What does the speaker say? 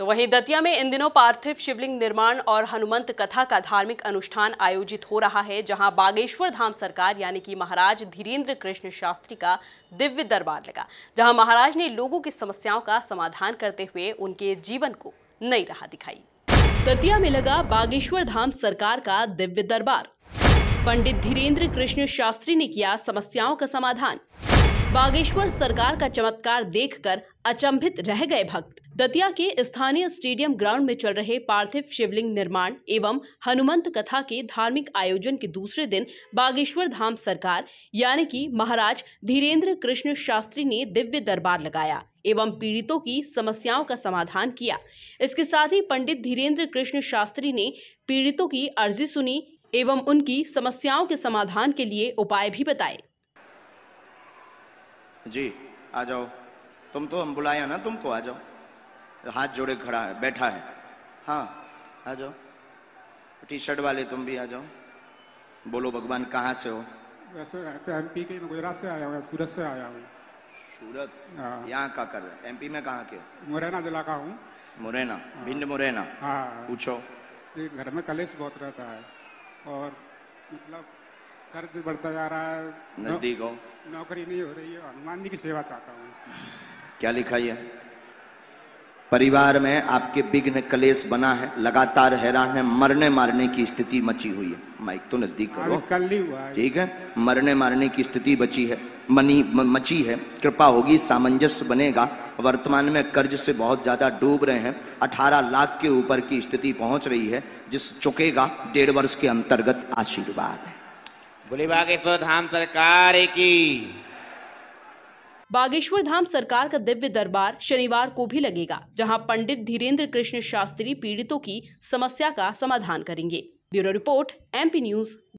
तो वहीं दतिया में इन दिनों पार्थिव शिवलिंग निर्माण और हनुमंत कथा का धार्मिक अनुष्ठान आयोजित हो रहा है जहां बागेश्वर धाम सरकार यानी कि महाराज धीरेन्द्र कृष्ण शास्त्री का दिव्य दरबार लगा जहां महाराज ने लोगों की समस्याओं का समाधान करते हुए उनके जीवन को नई राह दिखाई दतिया में लगा बागेश्वर धाम सरकार का दिव्य दरबार पंडित धीरेन्द्र कृष्ण शास्त्री ने किया समस्याओं का समाधान बागेश्वर सरकार का चमत्कार देखकर अचंभित रह गए भक्त दतिया के स्थानीय स्टेडियम ग्राउंड में चल रहे पार्थिव शिवलिंग निर्माण एवं हनुमंत कथा के धार्मिक आयोजन के दूसरे दिन बागेश्वर धाम सरकार यानी कि महाराज धीरेन्द्र कृष्ण शास्त्री ने दिव्य दरबार लगाया एवं पीड़ितों की समस्याओं का समाधान किया इसके साथ ही पंडित धीरेन्द्र कृष्ण शास्त्री ने पीड़ितों की अर्जी सुनी एवं उनकी समस्याओं के समाधान के लिए उपाय भी बताए जी आ जाओ तुम तो हम बुलाया ना तुमको आ जाओ हाथ जोड़े खड़ा है बैठा है हाँ आ जाओ टी शर्ट वाले तुम भी आ जाओ बोलो भगवान कहाँ से हो एमपी के गुजरात से आया हूँ सूरत से आया हूँ सूरत हाँ। यहाँ का कर रहे एमपी में कहाँ के मुरैना जिला का हूँ मुरैना हाँ। भिंड मुरैना हाँ। पूछो घर में कलेश बहुत रहता है और मतलब कर्ज बढ़ता जा रहा है नजदीक हो नौकरी नहीं हो रही है हनुमान जी की सेवा चाहता हूँ क्या लिखा है परिवार में आपके विघ्न कलेश बना है लगातार हैरान है मरने मारने की स्थिति मची हुई है माइक तो नजदीक करो कल ही हुआ ठीक है मरने मारने की स्थिति बची है मनी मची है कृपा होगी सामंजस्य बनेगा वर्तमान में कर्ज से बहुत ज़्यादा डूब रहे हैं अठारह लाख के ऊपर की स्थिति पहुंच रही है जिस चुकेगा डेढ़ वर्ष के अंतर्गत आशीर्वाद है बोले बागेश्वर धाम सरकार की बागेश्वर धाम सरकार का दिव्य दरबार शनिवार को भी लगेगा जहां पंडित धीरेन्द्र कृष्ण शास्त्री पीड़ितों की समस्या का समाधान करेंगे ब्यूरो रिपोर्ट एमपी न्यूज